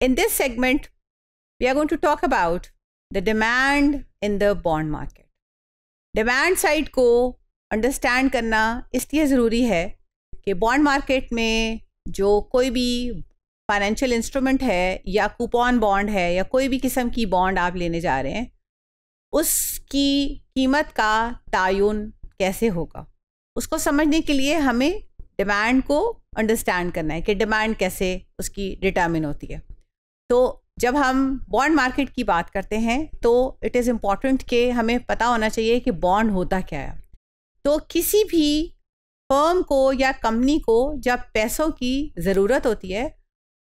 In this segment, we are going to talk about the demand in the bond market. Demand side को understand करना इसलिए ज़रूरी है कि बॉन्ड मार्केट में जो कोई भी फाइनेंशियल इंस्ट्रूमेंट है या कूपन बॉन्ड है या कोई भी किस्म की बॉन्ड आप लेने जा रहे हैं उसकी कीमत का तयन कैसे होगा उसको समझने के लिए हमें डिमांड को अंडरस्टैंड करना है कि डिमांड कैसे उसकी डिटर्मिन होती है तो जब हम बॉन्ड मार्केट की बात करते हैं तो इट इज़ इम्पॉर्टेंट कि हमें पता होना चाहिए कि बॉन्ड होता क्या है तो किसी भी फर्म को या कंपनी को जब पैसों की ज़रूरत होती है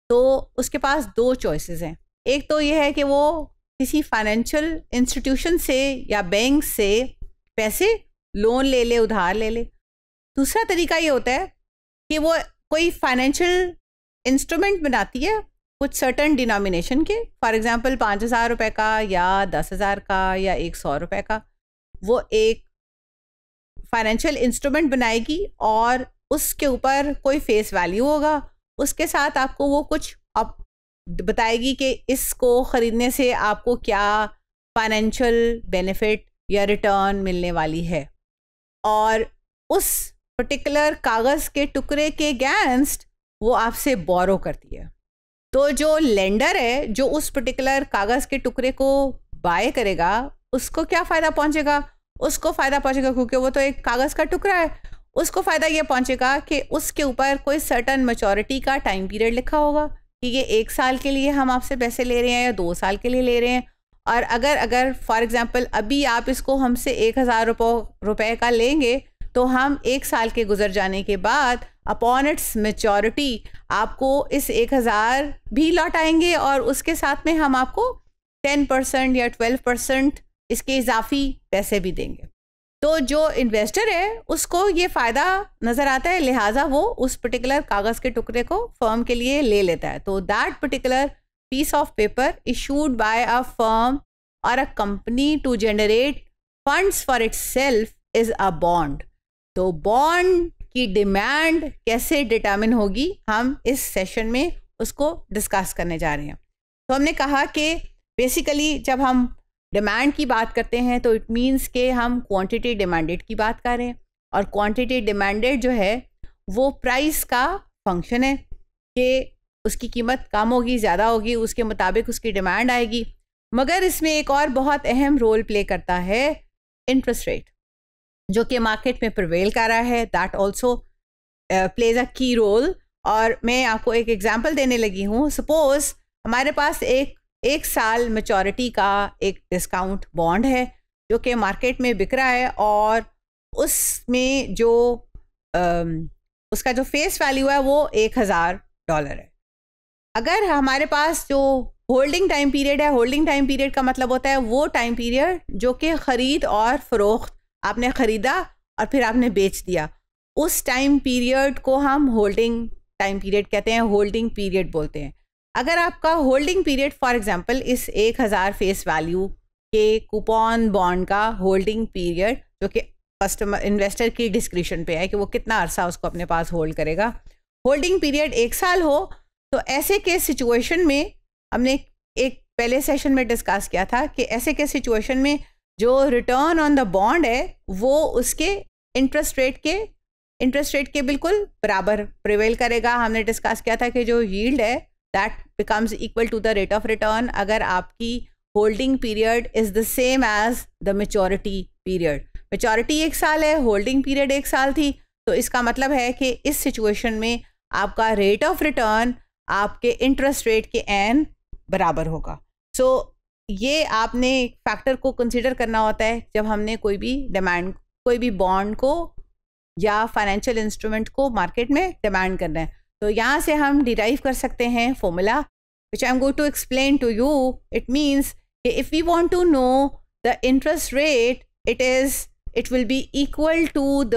तो उसके पास दो चॉइसेस हैं एक तो ये है कि वो किसी फाइनेंशियल इंस्टीट्यूशन से या बैंक से पैसे लोन ले ले उधार ले ले दूसरा तरीका ये होता है कि वो कोई फाइनेंशियल इंस्ट्रूमेंट बनाती है कुछ सर्टन डिनोमिनेशन के फॉर एग्ज़ाम्पल पाँच हज़ार रुपये का या दस हज़ार का या एक सौ रुपये का वो एक फाइनेंशियल इंस्ट्रूमेंट बनाएगी और उसके ऊपर कोई फेस वैल्यू होगा उसके साथ आपको वो कुछ आप बताएगी कि इसको ख़रीदने से आपको क्या फाइनेंशियल बेनिफिट या रिटर्न मिलने वाली है और उस पर्टिकुलर कागज़ के टुकड़े के अगेंस्ट वो आपसे बोरो करती है तो जो लेंडर है जो उस पर्टिकुलर कागज़ के टुकड़े को बाय करेगा उसको क्या फ़ायदा पहुंचेगा उसको फ़ायदा पहुंचेगा क्योंकि वो तो एक कागज़ का टुकड़ा है उसको फ़ायदा ये पहुंचेगा कि उसके ऊपर कोई सर्टन मचोरिटी का टाइम पीरियड लिखा होगा कि ये एक साल के लिए हम आपसे पैसे ले रहे हैं या दो साल के लिए ले रहे हैं और अगर अगर फॉर एग्ज़ाम्पल अभी आप इसको हमसे एक हज़ार रुपये का लेंगे तो हम एक साल के गुजर जाने के बाद अपॉन इट्स मेचोरिटी आपको इस एक हज़ार भी लौटाएंगे और उसके साथ में हम आपको टेन परसेंट या ट्वेल्व परसेंट इसके इजाफी पैसे भी देंगे तो जो इन्वेस्टर है उसको ये फ़ायदा नज़र आता है लिहाजा वो उस पर्टिकुलर कागज़ के टुकड़े को फर्म के लिए ले लेता है तो that particular piece of paper issued by a firm और a company to generate funds for itself is a bond तो बॉन्ड की डिमांड कैसे डिटर्मिन होगी हम इस सेशन में उसको डिस्कस करने जा रहे हैं तो हमने कहा कि बेसिकली जब हम डिमांड की बात करते हैं तो इट मीन्स के हम क्वांटिटी डिमांडेड की बात कर रहे हैं और क्वांटिटी डिमांडेड जो है वो प्राइस का फंक्शन है कि उसकी कीमत कम होगी ज़्यादा होगी उसके मुताबिक उसकी डिमांड आएगी मगर इसमें एक और बहुत अहम रोल प्ले करता है इंटरेस्ट रेट जो कि मार्केट में प्रवेल कर रहा है दैट ऑल्सो प्लेज अ की रोल और मैं आपको एक एग्जाम्पल देने लगी हूँ सपोज हमारे पास एक एक साल मेचोरिटी का एक डिस्काउंट बॉन्ड है जो कि मार्केट में बिक रहा है और उसमें जो um, उसका जो फेस वैल्यू है वो एक हज़ार डॉलर है अगर हमारे पास जो होल्डिंग टाइम पीरियड है होल्डिंग टाइम पीरियड का मतलब होता है वो टाइम पीरियड जो कि ख़रीद और फ़रोख्त आपने ख़रीदा और फिर आपने बेच दिया उस टाइम पीरियड को हम होल्डिंग टाइम पीरियड कहते हैं होल्डिंग पीरियड बोलते हैं अगर आपका होल्डिंग पीरियड फॉर एग्जांपल इस एक हज़ार फेस वैल्यू के कूपन बॉन्ड का होल्डिंग पीरियड जो कि कस्टमर इन्वेस्टर की डिस्क्रिप्शन पे है कि वो कितना अरसा उसको अपने पास होल्ड करेगा होल्डिंग पीरियड एक साल हो तो ऐसे के सिचुएशन में हमने एक पहले सेशन में डिस्कस किया था कि ऐसे के सिचुएशन में जो रिटर्न ऑन द बॉन्ड है वो उसके इंटरेस्ट रेट के इंटरेस्ट रेट के बिल्कुल बराबर प्रिवेल करेगा हमने डिस्कस किया था कि जो यील्ड है that becomes equal to the rate of return अगर आपकी holding period is the same as the maturity period maturity एक साल है होल्डिंग पीरियड एक साल थी तो इसका मतलब है कि इस सिचुएशन में आपका रेट ऑफ रिटर्न आपके इंटरेस्ट रेट के एन बराबर होगा सो so, ये आपने फैक्टर को कंसिडर करना होता है जब हमने कोई भी डिमांड कोई भी बॉन्ड को या फाइनेंशियल इंस्ट्रूमेंट को मार्केट में डिमांड करना है तो यहाँ से हम डिराइव कर सकते हैं formula which I am going to explain to you it means if we want to know the interest rate it is it will be equal to the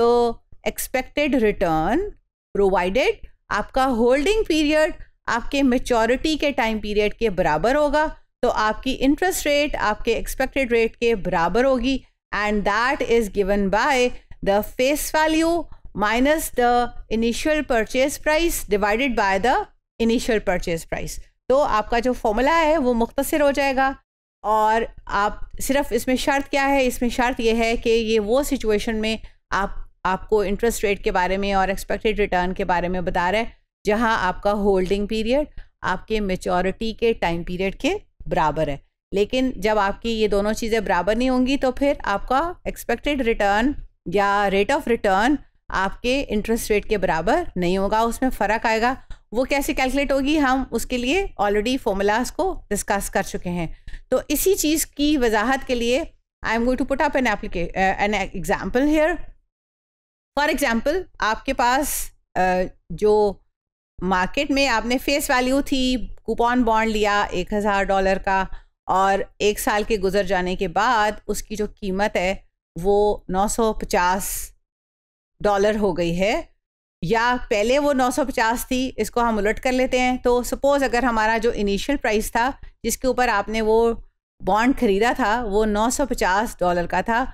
expected return provided आपका holding period आपके maturity के time period के बराबर होगा तो आपकी interest rate आपके expected rate के बराबर होगी and that is given by the face value minus the initial purchase price divided by the initial purchase price तो आपका जो फॉर्मूला है वो मुख्तर हो जाएगा और आप सिर्फ इसमें शर्त क्या है इसमें शर्त यह है कि ये वो सिचुएशन में आप आपको इंटरेस्ट रेट के बारे में और एक्सपेक्टेड रिटर्न के बारे में बता रहे हैं जहां आपका होल्डिंग पीरियड आपके मेचोरिटी के टाइम पीरियड के बराबर है लेकिन जब आपकी ये दोनों चीज़ें बराबर नहीं होंगी तो फिर आपका एक्सपेक्टेड रिटर्न या रेट ऑफ रिटर्न आपके इंटरेस्ट रेट के बराबर नहीं होगा उसमें फ़र्क आएगा वो कैसे कैलकुलेट होगी हम उसके लिए ऑलरेडी फॉर्मूलाज को डिस्कस कर चुके हैं तो इसी चीज़ की वजाहत के लिए I am going to put up an applica an example here for example आपके पास uh, जो मार्केट में आपने फेस वैल्यू थी कूपन बॉन्ड लिया एक हज़ार डॉलर का और एक साल के गुजर जाने के बाद उसकी जो कीमत है वो 950 डॉलर हो गई है या पहले वो 950 थी इसको हम उलट कर लेते हैं तो सपोज़ अगर हमारा जो इनिशियल प्राइस था जिसके ऊपर आपने वो बॉन्ड ख़रीदा था वो 950 डॉलर का था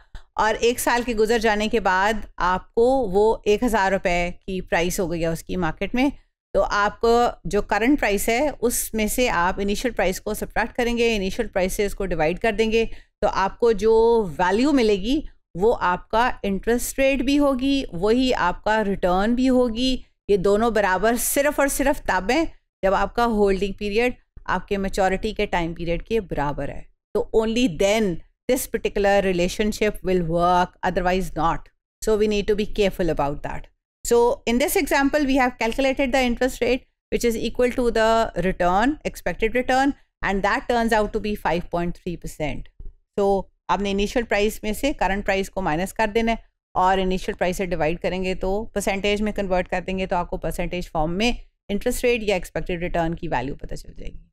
और एक साल के गुजर जाने के बाद आपको वो एक हज़ार रुपये की प्राइस हो गई है उसकी मार्केट में तो आपको जो करंट प्राइस है उसमें से आप इनिशियल प्राइस को सब्ट्रैक्ट करेंगे इनिशियल प्राइस से इसको डिवाइड कर देंगे तो आपको जो वैल्यू मिलेगी वो आपका इंटरेस्ट रेट भी होगी वही आपका रिटर्न भी होगी ये दोनों बराबर सिर्फ और सिर्फ तब जब आपका होल्डिंग पीरियड आपके मेचोरिटी के टाइम पीरियड के बराबर है तो only then this particular relationship will work otherwise not so we need to be careful about that So in this example, we have calculated the interest rate, which is equal to the return, expected return, and that turns out to be 5.3%. So आपने initial price में से current price को minus कर देना है और initial price से divide करेंगे तो परसेंटेज में कन्वर्ट कर देंगे तो आपको परसेंटेज फॉर्म में इंटरेस्ट रेट या एक्सपेक्टेड रिटर्न की वैल्यू पता चल जाएगी